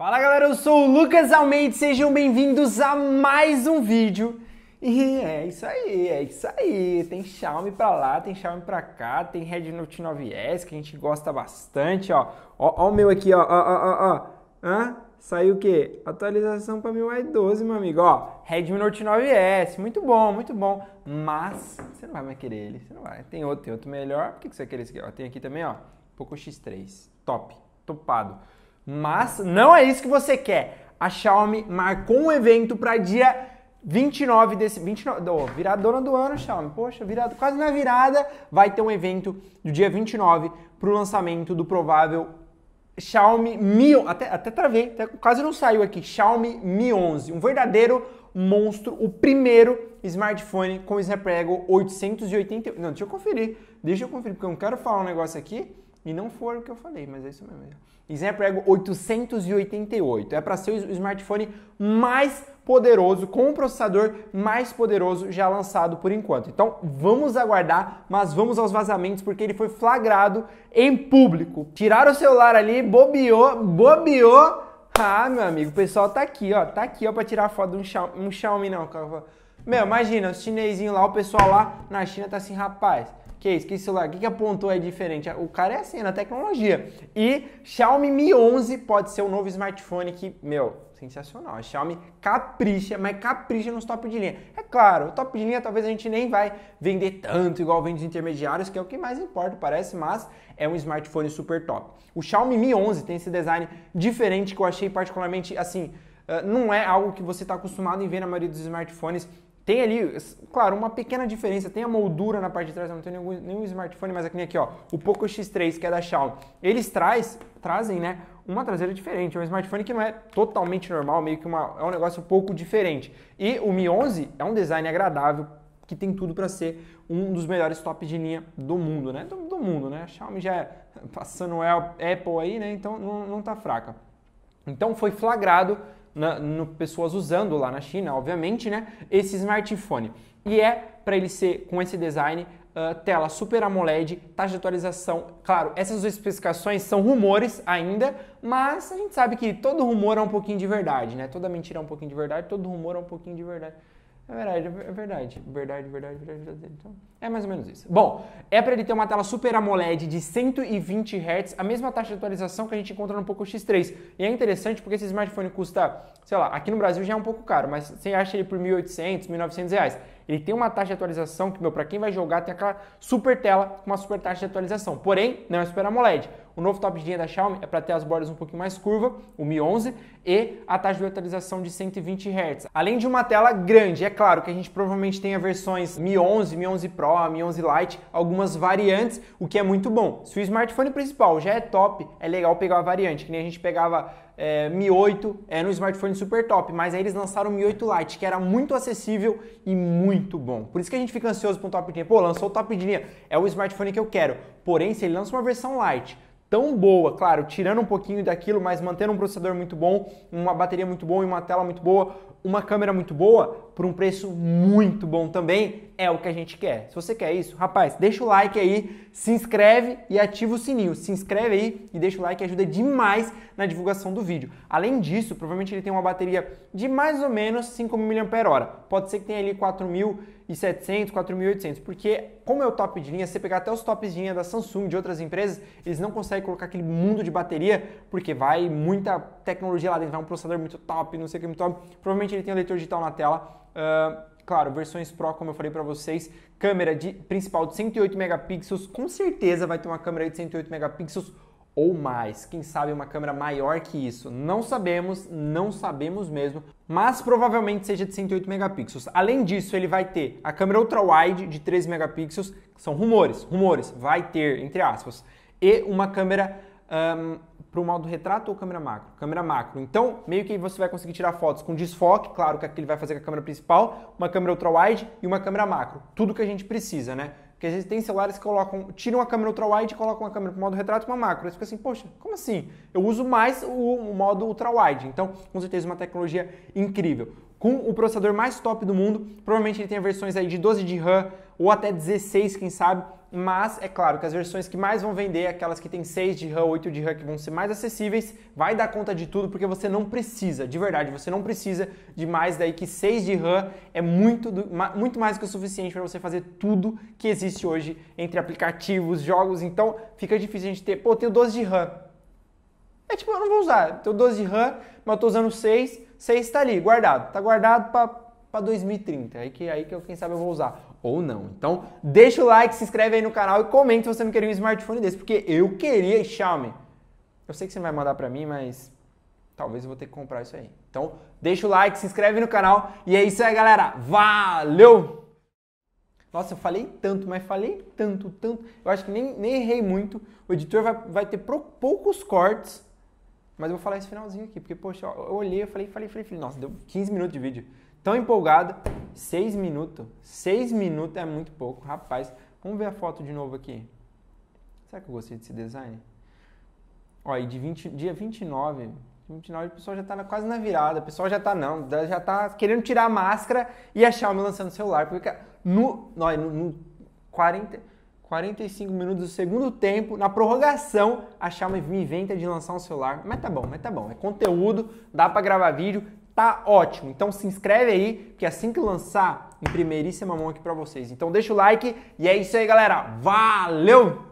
Fala galera, eu sou o Lucas Almeida, sejam bem-vindos a mais um vídeo. E é isso aí, é isso aí. Tem Xiaomi pra lá, tem Xiaomi pra cá, tem Red Note 9S que a gente gosta bastante, ó. Ó, ó o meu aqui, ó, ó, ó, ó. Hã? Saiu o quê? Atualização para MIUI 12, meu amigo. Ó, Redmi Note 9S, muito bom, muito bom. Mas você não vai mais querer ele, você não vai. Tem outro, tem outro melhor. Por que você vai querer esse aqui? Ó, tem aqui também, ó, Poco X3. Top, topado. Mas não é isso que você quer. A Xiaomi marcou um evento para dia 29 desse. 29, oh, virada dona do ano, Xiaomi. Poxa, virada, quase na virada. Vai ter um evento do dia 29 para o lançamento do provável Xiaomi Mi. Até, até travei, até, quase não saiu aqui. Xiaomi Mi 11. Um verdadeiro monstro, o primeiro smartphone com Snapdragon 880. Não, deixa eu conferir. Deixa eu conferir, porque eu não quero falar um negócio aqui e não for o que eu falei, mas é isso mesmo. Snapdragon é. 888 é para ser o smartphone mais poderoso, com o processador mais poderoso já lançado por enquanto. Então vamos aguardar, mas vamos aos vazamentos, porque ele foi flagrado em público. Tiraram o celular ali, bobeou, bobeou. Ah, meu amigo, o pessoal tá aqui, ó. Tá aqui, ó, pra tirar foto de um Xiaomi, um Xiaomi não, cara. Meu, imagina, os chinesinhos lá, o pessoal lá na China tá assim, rapaz, que é isso? Que celular? O que, que apontou é diferente? O cara é assim, é na tecnologia. E Xiaomi Mi 11 pode ser o um novo smartphone que, meu, sensacional. A Xiaomi capricha, mas capricha nos top de linha. É claro, o top de linha talvez a gente nem vai vender tanto igual vende os intermediários, que é o que mais importa, parece, mas é um smartphone super top. O Xiaomi Mi 11 tem esse design diferente que eu achei particularmente assim, eh, não é algo que você está acostumado em ver na maioria dos smartphones tem ali, claro, uma pequena diferença. Tem a moldura na parte de trás, eu não tenho nenhum, nenhum smartphone, mas aqui, é aqui, ó, o Poco X3, que é da Xiaomi, eles traz, trazem, né, uma traseira diferente. É um smartphone que não é totalmente normal, meio que uma, é um negócio um pouco diferente. E o Mi 11 é um design agradável, que tem tudo para ser um dos melhores top de linha do mundo, né? Do, do mundo, né? A Xiaomi já é passando Apple aí, né? Então não, não tá fraca. Então foi flagrado na, no pessoas usando lá na China, obviamente, né? Esse smartphone. E é para ele ser com esse design Uh, tela Super AMOLED, taxa de atualização. Claro, essas especificações são rumores ainda, mas a gente sabe que todo rumor é um pouquinho de verdade, né? Toda mentira é um pouquinho de verdade, todo rumor é um pouquinho de verdade. É verdade, é, é verdade. Verdade, verdade, verdade, verdade. Então, é mais ou menos isso. Bom, é para ele ter uma tela Super AMOLED de 120 Hz, a mesma taxa de atualização que a gente encontra no Poco X3. E é interessante porque esse smartphone custa, sei lá, aqui no Brasil já é um pouco caro, mas você acha ele por 1.800, 1.900 reais. Ele tem uma taxa de atualização que, meu, para quem vai jogar, tem aquela super tela com uma super taxa de atualização. Porém, não é Super AMOLED. O novo top de linha da Xiaomi é para ter as bordas um pouquinho mais curva, o Mi 11, e a taxa de atualização de 120 Hz. Além de uma tela grande, é claro que a gente provavelmente tenha versões Mi 11, Mi 11 Pro, Mi 11 Lite, algumas variantes, o que é muito bom. Se o smartphone principal já é top, é legal pegar a variante, que nem a gente pegava é, Mi 8, era um smartphone super top, mas aí eles lançaram o Mi 8 Lite, que era muito acessível e muito muito bom. Por isso que a gente fica ansioso para um top de linha. Pô, lançou o top de linha, é o smartphone que eu quero. Porém, se ele lança uma versão light, tão boa, claro, tirando um pouquinho daquilo, mas mantendo um processador muito bom, uma bateria muito boa e uma tela muito boa, uma câmera muito boa, por um preço muito bom também, é o que a gente quer. Se você quer isso, rapaz, deixa o like aí, se inscreve e ativa o sininho. Se inscreve aí e deixa o like, ajuda demais na divulgação do vídeo. Além disso, provavelmente ele tem uma bateria de mais ou menos 5.000 mAh. Pode ser que tenha ali 4.700, 4.800, porque como é o top de linha, você pegar até os tops de linha da Samsung, de outras empresas, eles não conseguem colocar aquele mundo de bateria, porque vai muita tecnologia lá dentro, vai um processador muito top, não sei o que muito top. Provavelmente ele tem um leitor digital na tela, claro, versões Pro, como eu falei para vocês, câmera de, principal de 108 megapixels, com certeza vai ter uma câmera de 108 megapixels ou mais, quem sabe uma câmera maior que isso. Não sabemos, não sabemos mesmo, mas provavelmente seja de 108 megapixels. Além disso, ele vai ter a câmera ultra wide de 3 megapixels, são rumores, rumores, vai ter entre aspas, e uma câmera um, para o modo retrato ou câmera macro? Câmera macro. Então, meio que você vai conseguir tirar fotos com desfoque, claro que é aquilo vai fazer com a câmera principal, uma câmera ultra-wide e uma câmera macro. Tudo que a gente precisa, né? Porque às vezes tem celulares que colocam, tiram a câmera ultra-wide e colocam a câmera para modo retrato e uma macro. Aí fica assim, poxa, como assim? Eu uso mais o, modo ultra-wide. Então, com certeza, uma tecnologia incrível. Com o processador mais top do mundo, provavelmente ele tem versões aí de 12 de RAM, ou até 16, quem sabe. Mas é claro que as versões que mais vão vender, aquelas que tem 6 de RAM, 8 de RAM, que vão ser mais acessíveis, vai dar conta de tudo, porque você não precisa, de verdade, você não precisa de mais daí que 6 de RAM é muito, muito mais que o suficiente para você fazer tudo que existe hoje entre aplicativos, jogos. Então fica difícil a gente ter, pô, eu tenho 12 de RAM. É tipo, eu não vou usar, eu tenho 12 de RAM, mas eu tô usando 6, 6 está ali, guardado, tá guardado para para 2030, aí que, aí que eu, quem sabe eu vou usar ou não. Então, deixa o like, se inscreve aí no canal e comenta se você não queria um smartphone desse, porque eu queria Xiaomi. Eu sei que você não vai mandar para mim, mas talvez eu vou ter que comprar isso aí. Então, deixa o like, se inscreve no canal e é isso aí, galera. Valeu! Nossa, eu falei tanto, mas falei tanto, tanto. Eu acho que nem, nem errei muito. O editor vai, vai ter poucos cortes, mas eu vou falar esse finalzinho aqui, porque, poxa, eu olhei, eu falei, falei, falei, falei. Nossa, deu 15 minutos de vídeo tão empolgado. Seis minutos. Seis minutos é muito pouco, rapaz. Vamos ver a foto de novo aqui. Será que eu gostei desse design? Ó, e de 20, dia 29, 29 o pessoal já tá na, quase na virada. O pessoal já tá não, já tá querendo tirar a máscara e a Xiaomi lançando o celular. Porque no, no, no 40, 45 minutos do segundo tempo, na prorrogação, a Xiaomi me inventa de lançar um celular. Mas tá bom, mas tá bom. É conteúdo, dá para gravar vídeo tá ótimo. Então se inscreve aí, porque é assim que lançar, em primeiríssima mão aqui para vocês. Então deixa o like e é isso aí, galera. Valeu!